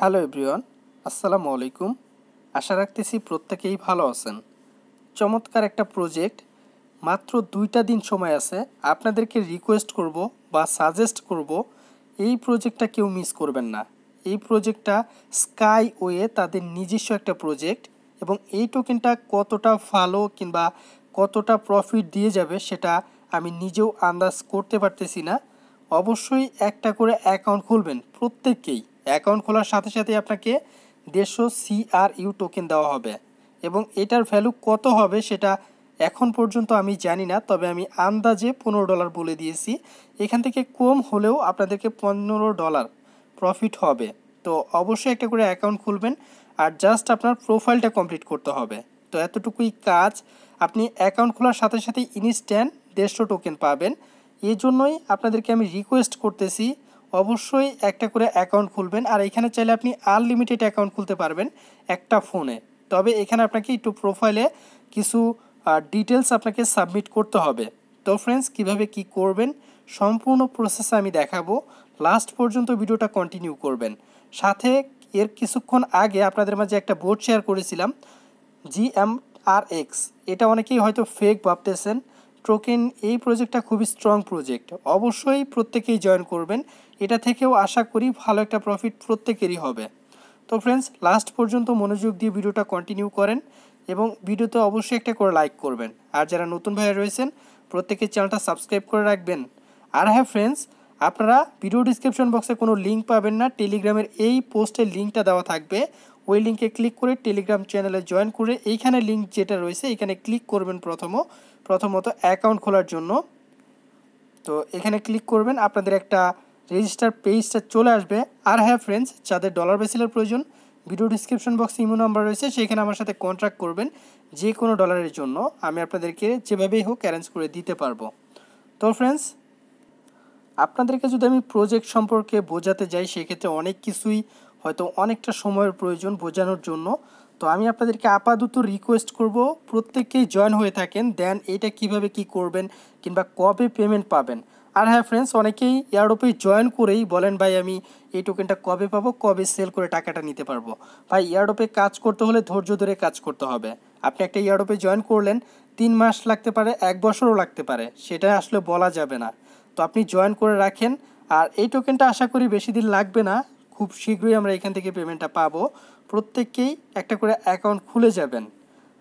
hello everyone আসসালামু আলাইকুম আশা রাখতেছি প্রত্যেকেই ভালো আছেন চমৎকার একটা প্রজেক্ট মাত্র দুইটা দিন সময় আছে আপনাদেরকে রিকোয়েস্ট করব বা সাজেস্ট করব এই প্রজেক্টটা কেউ মিস করবেন না এই প্রজেক্টটা স্কাই ওয়ে তাদের নিজস্ব একটা প্রজেক্ট এবং এই টোকেনটা কতটা ভালো কিংবা কতটা প্রফিট দিয়ে যাবে সেটা আমি নিজেও আন্দাজ করতে পারতেছি না অবশ্যই একটা করে অ্যাকাউন্ট খুলবেন প্রত্যেককেই অ্যাকাউন্ট খোলার সাথে সাথে আপনাকে দেড়শো সিআরইউ টোকেন দেওয়া হবে এবং এটার ভ্যালু কত হবে সেটা এখন পর্যন্ত আমি জানি না তবে আমি আন্দাজে পনেরো ডলার বলে দিয়েছি এখান থেকে কম হলেও আপনাদেরকে পনেরো ডলার প্রফিট হবে তো অবশ্যই একটা করে অ্যাকাউন্ট খুলবেন আর জাস্ট আপনার প্রোফাইলটা কমপ্লিট করতে হবে তো এতটুকুই কাজ আপনি অ্যাকাউন্ট খোলার সাথে সাথে ইনস্ট্যান্ট দেড়শো টোকেন পাবেন এই জন্যই আপনাদেরকে আমি রিকোয়েস্ট করতেছি অবশ্যই একটা করে অ্যাকাউন্ট খুলবেন আর এখানে চাইলে আপনি আনলিমিটেড অ্যাকাউন্ট খুলতে পারবেন একটা ফোনে তবে এখানে আপনাকে একটু প্রোফাইলে কিছু ডিটেলস আপনাকে সাবমিট করতে হবে তো ফ্রেন্ডস কীভাবে কি করবেন সম্পূর্ণ প্রসেস আমি দেখাবো লাস্ট পর্যন্ত ভিডিওটা কন্টিনিউ করবেন সাথে এর কিছুক্ষণ আগে আপনাদের মাঝে একটা বোর্ড শেয়ার করেছিলাম জি এম আর এক্স এটা অনেকেই হয়তো ফেক ভাবতেছেন টোকেন এই প্রজেক্টটা খুবই স্ট্রং প্রজেক্ট অবশ্যই প্রত্যেকেই জয়েন করবেন এটা থেকেও আশা করি ভালো একটা প্রফিট প্রত্যেকেরই হবে তো ফ্রেন্ডস লাস্ট পর্যন্ত মনোযোগ দিয়ে ভিডিওটা কন্টিনিউ করেন এবং ভিডিওতে অবশ্যই একটা করে লাইক করবেন আর যারা নতুন ভাইয়া রয়েছেন প্রত্যেকের চ্যানেলটা সাবস্ক্রাইব করে রাখবেন আর হ্যাঁ ফ্রেন্ডস আপনারা ভিডিও ডিসক্রিপশন বক্সে কোনো লিঙ্ক পাবেন না টেলিগ্রামের এই পোস্টের লিঙ্কটা দেওয়া থাকবে ওই লিঙ্কে ক্লিক করে টেলিগ্রাম চ্যানেলে জয়েন করে এইখানে লিঙ্ক যেটা রয়েছে এখানে ক্লিক করবেন প্রথম প্রথমত অ্যাকাউন্ট খোলার জন্য তো এখানে ক্লিক করবেন আপনাদের একটা রেজিস্টার পেজটা চলে আসবে আর হ্যাঁ ফ্রেন্ডস যাদের ডলার বেসিলের প্রয়োজন ভিডিও ডিসক্রিপশন বক্সে ইমো নাম্বার রয়েছে সেখানে আমার সাথে কন্ট্যাক্ট করবেন যে কোনো ডলারের জন্য আমি আপনাদেরকে যেভাবেই হোক অ্যারেঞ্জ করে দিতে পারবো তো ফ্রেন্ডস আপনাদেরকে যদি আমি প্রজেক্ট সম্পর্কে বোঝাতে যাই সেক্ষেত্রে অনেক কিছুই হয়তো অনেকটা সময়ের প্রয়োজন বোঝানোর জন্য তো আমি আপনাদেরকে আপাতত রিকোয়েস্ট করব প্রত্যেককেই জয়েন হয়ে থাকেন দেন এটা কিভাবে কি করবেন কিংবা কবে পেমেন্ট পাবেন আর হ্যাঁ ফ্রেন্ডস অনেকেই এয়ারোপে জয়েন করেই বলেন ভাই আমি এই টোকেনটা কবে পাবো কবে সেল করে টাকাটা নিতে পারবো ভাই এয়ারোপে কাজ করতে হলে ধৈর্য ধরে কাজ করতে হবে আপনি একটা এয়ারডোপে জয়েন করলেন তিন মাস লাগতে পারে এক বছরও লাগতে পারে সেটা আসলে বলা যাবে না তো আপনি জয়েন করে রাখেন আর এই টোকেনটা আশা করি বেশি দিন লাগবে না খুব শীঘ্রই আমরা এখান থেকে পেমেন্টটা পাবো প্রত্যেককেই একটা করে অ্যাকাউন্ট খুলে যাবেন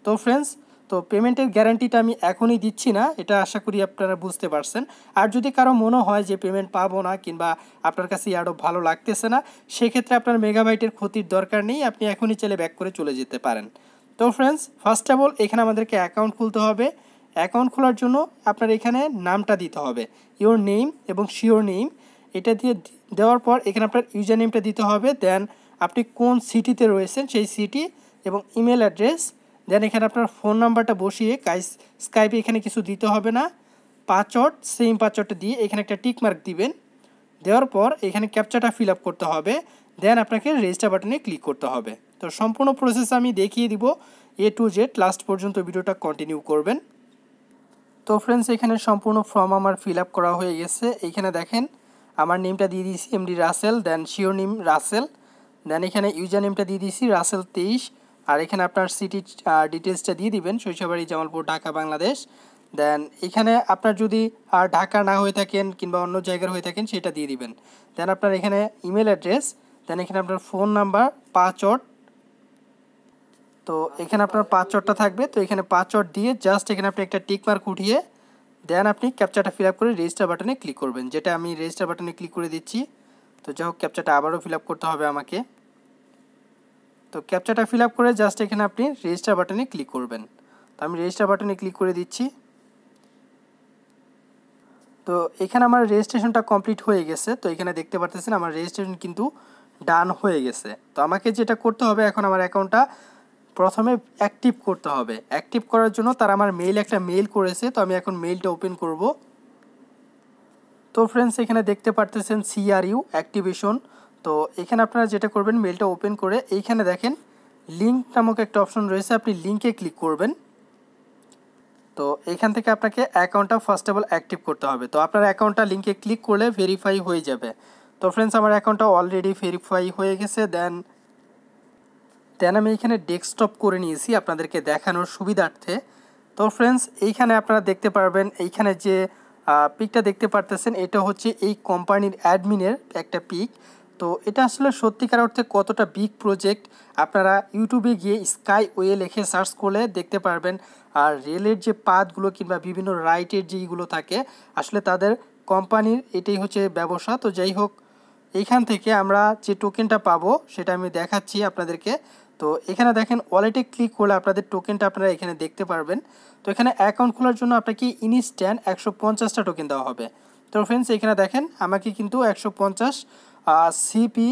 তো ফ্রেন্ডস তো পেমেন্টের গ্যারান্টিটা আমি এখনই দিচ্ছি না এটা আশা করি আপনারা বুঝতে পারছেন আর যদি কারো মনে হয় যে পেমেন্ট পাবো না কিংবা আপনার কাছে আরও ভালো লাগতেছে না সেক্ষেত্রে আপনার মেগাবাইটের ক্ষতির দরকার নেই আপনি এখনই চলে ব্যাক করে চলে যেতে পারেন তো ফ্রেন্ডস ফার্স্ট অফ অল এখানে আমাদেরকে অ্যাকাউন্ট খুলতে হবে অ্যাকাউন্ট খোলার জন্য আপনার এখানে নামটা দিতে হবে ইওর নেম এবং শিওর নেম এটা দিয়ে দেওয়ার পর এখানে আপনার ইউজার নেমটা দিতে হবে দেন আপনি কোন সিটিতে রয়েছেন সেই সিটি এবং ইমেল অ্যাড্রেস দেন এখানে আপনার ফোন নাম্বারটা বসিয়ে স্কাইপে এখানে কিছু দিতে হবে না পাসওয়ার্ড সেম পাসওয়ার্ডটা দিয়ে এখানে একটা টিক মার্ক দিবেন দেওয়ার পর এখানে ক্যাপচাটা ফিল আপ করতে হবে দেন আপনাকে রেজিস্টার বাটনে ক্লিক করতে হবে তো সম্পূর্ণ প্রসেস আমি দেখিয়ে দিব এ টু জেড লাস্ট পর্যন্ত ভিডিওটা কন্টিনিউ করবেন তো ফ্রেন্ডস এখানে সম্পূর্ণ ফর্ম আমার ফিল আপ করা হয়ে গেছে এখানে দেখেন আমার নেমটা দিয়ে দিয়েছি এমডি রাসেল দেন শিওর নেম রাসেল দেন এখানে ইউজার নেমটা দিয়ে দিয়েছি রাসেল তেইশ আর এখানে আপনার সিটি ডিটেলসটা দিয়ে দিবেন শৈশবাড়ি জামালপুর ঢাকা বাংলাদেশ দেন এখানে আপনার যদি আর ঢাকা না হয়ে থাকেন কিংবা অন্য জায়গার হয়ে থাকেন সেটা দিয়ে দিবেন দেন আপনার এখানে ইমেল অ্যাড্রেস দেন এখানে আপনার ফোন নাম্বার পাসওয়ার্ড তো এখানে আপনার পাসওয়ার্ডটা থাকবে তো এখানে পাসওয়ার্ড দিয়ে জাস্ট এখানে আপনি একটা টিক মার্ক উঠিয়ে দেন আপনি ক্যাপচারটা ফিল আপ করে রেজিস্টার বাটনে ক্লিক করবেন যেটা আমি রেজিস্টার বাটনে ক্লিক করে দিচ্ছি তো যাই হোক ক্যাপচারটা আবারও ফিল আপ করতে হবে আমাকে তো ক্যাপচাটা ফিল আপ করে জাস্ট এখানে আপনি রেজিস্টার বাটনে ক্লিক করবেন তো আমি রেজিস্টার বাটনে ক্লিক করে দিচ্ছি তো এখানে আমার রেজিস্ট্রেশনটা কমপ্লিট হয়ে গেছে তো এখানে দেখতে পারতেছেন আমার রেজিস্ট্রেশন কিন্তু ডান হয়ে গেছে তো আমাকে যেটা করতে হবে এখন আমার অ্যাকাউন্টটা প্রথমে অ্যাক্টিভ করতে হবে অ্যাক্টিভ করার জন্য তারা আমার মেইল একটা মেইল করেছে তো আমি এখন মেইলটা ওপেন করব তো ফ্রেন্ডস এখানে দেখতে পারতেছেন সিআরইউ অ্যাক্টিভেশন তো এখানে আপনারা যেটা করবেন মেলটা ওপেন করে এইখানে দেখেন লিঙ্ক নামক একটা অপশন রয়েছে আপনি লিঙ্কে ক্লিক করবেন তো এখান থেকে আপনাকে অ্যাকাউন্টটা ফার্স্ট অফ অল অ্যাক্টিভ করতে হবে তো আপনার অ্যাকাউন্টটা লিঙ্কে ক্লিক করলে ভেরিফাই হয়ে যাবে তো ফ্রেন্ডস আমার অ্যাকাউন্টটা অলরেডি ভেরিফাই হয়ে গেছে দেন দেন আমি এখানে ডেস্কটপ করে নিয়েছি আপনাদেরকে দেখানোর সুবিধার্থে তো ফ্রেন্ডস এইখানে আপনারা দেখতে পারবেন এইখানে যে পিকটা দেখতে পারতেছেন এটা হচ্ছে এই কোম্পানির অ্যাডমিনের একটা পিক তো এটা আসলে সত্যিকার অর্থে কতটা বিগ প্রজেক্ট আপনারা ইউটিউবে গিয়ে স্কাই ওয়ে লেখে সার্চ করলে দেখতে পারবেন আর রেলের যে পাতগুলো কিংবা বিভিন্ন রাইটের যেইগুলো থাকে আসলে তাদের কোম্পানির এটাই হচ্ছে ব্যবসা তো যাই হোক এইখান থেকে আমরা যে টোকেনটা পাবো সেটা আমি দেখাচ্ছি আপনাদেরকে তো এখানে দেখেন ওয়ালেটে ক্লিক করলে আপনাদের টোকেনটা আপনারা এখানে দেখতে পারবেন তো এখানে অ্যাকাউন্ট খোলার জন্য আপনাকে ইনস্ট্যান্ট একশো পঞ্চাশটা টোকেন দেওয়া হবে তো ফ্রেন্ডস এখানে দেখেন আমাকে কিন্তু একশো পঞ্চাশ সিপি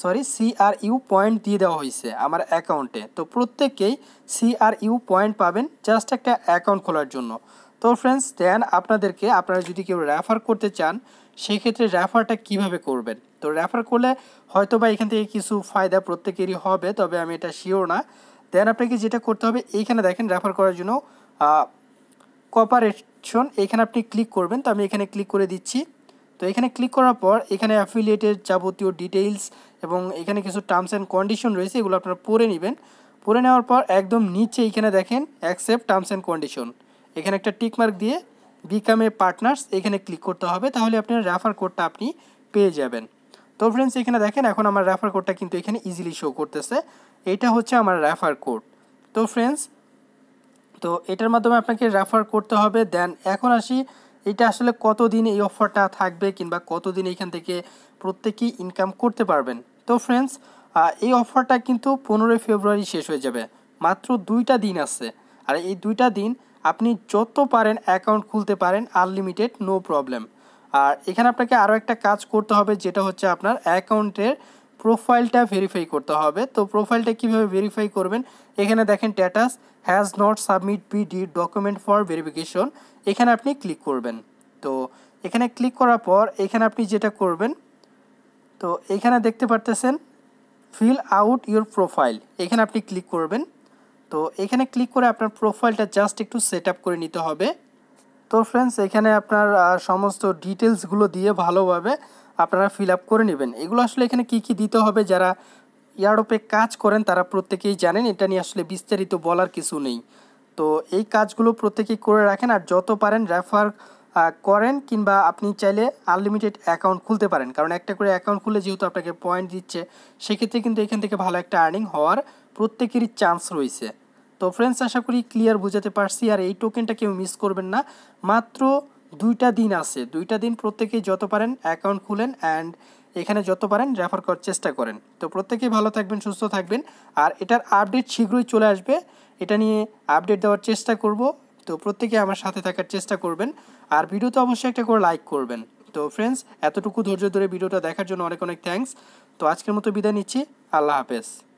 সরি সিআরইউ পয়েন্ট দিয়ে দেওয়া হয়েছে আমার অ্যাকাউন্টে তো প্রত্যেকেই প্রত্যেককেই ইউ পয়েন্ট পাবেন জাস্ট একটা অ্যাকাউন্ট খোলার জন্য তো ফ্রেন্ডস দেন আপনাদেরকে আপনারা যদি কেউ রেফার করতে চান সেক্ষেত্রে রেফারটা কিভাবে করবেন তো রেফার করলে হয়তো বা এখান থেকে কিছু ফায়দা প্রত্যেকেরই হবে তবে আমি এটা শিওর না দেন আপনাকে যেটা করতে হবে এইখানে দেখেন রেফার করার জন্য কপারেশন এখানে আপনি ক্লিক করবেন তো আমি এখানে ক্লিক করে দিচ্ছি তো এখানে ক্লিক করার পর এখানে অ্যাফিলিয়েটের যাবতীয় ডিটেইলস এবং এখানে কিছু টার্মস অ্যান্ড কন্ডিশন রয়েছে এগুলো আপনারা পড়ে নেবেন পড়ে নেওয়ার পর একদম নিচে এখানে দেখেন অ্যাকসেপ্ট টার্মস অ্যান্ড কন্ডিশন এখানে একটা টিকমার্ক দিয়ে বিকাম এ পার্টনার্স এখানে ক্লিক করতে হবে তাহলে আপনার রেফার কোডটা আপনি পেয়ে যাবেন তো ফ্রেন্ডস এখানে দেখেন এখন আমার রেফার কোডটা কিন্তু এখানে ইজিলি শো করতেছে এটা হচ্ছে আমার রেফার কোড তো ফ্রেন্ডস তো এটার মাধ্যমে আপনাকে রেফার করতে হবে দেন এখন আসি এটা আসলে কতদিন এই অফারটা থাকবে কিংবা কতদিন এখান থেকে প্রত্যেকেই ইনকাম করতে পারবেন তো ফ্রেন্ডস এই অফারটা কিন্তু পনেরোই ফেব্রুয়ারি শেষ হয়ে যাবে মাত্র দুইটা দিন আছে আর এই দুইটা দিন আপনি যত পারেন অ্যাকাউন্ট খুলতে পারেন আনলিমিটেড নো প্রবলেম আর এখানে আপনাকে আরও একটা কাজ করতে হবে যেটা হচ্ছে আপনার অ্যাকাউন্টের প্রোফাইলটা ভেরিফাই করতে হবে তো প্রোফাইলটা কীভাবে ভেরিফাই করবেন এখানে দেখেন status has not submit PD document for verification এখানে আপনি ক্লিক করবেন তো এখানে ক্লিক করার পর এখানে আপনি যেটা করবেন তো এখানে দেখতে পারতেছেন ফিল আউট ইউর প্রোফাইল এখানে আপনি ক্লিক করবেন তো এখানে ক্লিক করে আপনার প্রোফাইলটা জাস্ট একটু সেট করে নিতে হবে তো ফ্রেন্ডস এখানে আপনার সমস্ত ডিটেলসগুলো দিয়ে ভালোভাবে আপনারা ফিল আপ করে নেবেন এগুলো আসলে এখানে কি কি দিতে হবে যারা ইয়ারোপে কাজ করেন তারা প্রত্যেকেই জানেন এটা নিয়ে আসলে বিস্তারিত বলার কিছু নেই তো এই কাজগুলো প্রত্যেকেই করে রাখেন আর যত পারেন রেফার করেন কিংবা আপনি চাইলে আনলিমিটেড অ্যাকাউন্ট খুলতে পারেন কারণ একটা করে অ্যাকাউন্ট খুলে যেহেতু আপনাকে পয়েন্ট দিচ্ছে সেক্ষেত্রে কিন্তু এখান থেকে ভালো একটা আর্নিং হওয়ার প্রত্যেকেরই চান্স রয়েছে তো ফ্রেন্ডস আশা করি ক্লিয়ার বোঝাতে পারছি আর এই টোকেনটা কেউ মিস করবেন না মাত্র দুইটা দিন আছে দুইটা দিন প্রত্যেকেই যত পারেন অ্যাকাউন্ট খুলেন অ্যান্ড এখানে যত পারেন রেফার করার চেষ্টা করেন তো প্রত্যেকেই ভালো থাকবেন সুস্থ থাকবেন আর এটার আপডেট শীঘ্রই চলে আসবে এটা নিয়ে আপডেট দেওয়ার চেষ্টা করব তো প্রত্যেকে আমার সাথে থাকার চেষ্টা করবেন আর ভিডিওতে অবশ্যই একটা করে লাইক করবেন তো ফ্রেন্ডস এতটুকু ধৈর্য ধরে ভিডিওটা দেখার জন্য অনেক অনেক থ্যাংকস তো আজকের মতো বিদায় নিচ্ছি আল্লাহ হাফেজ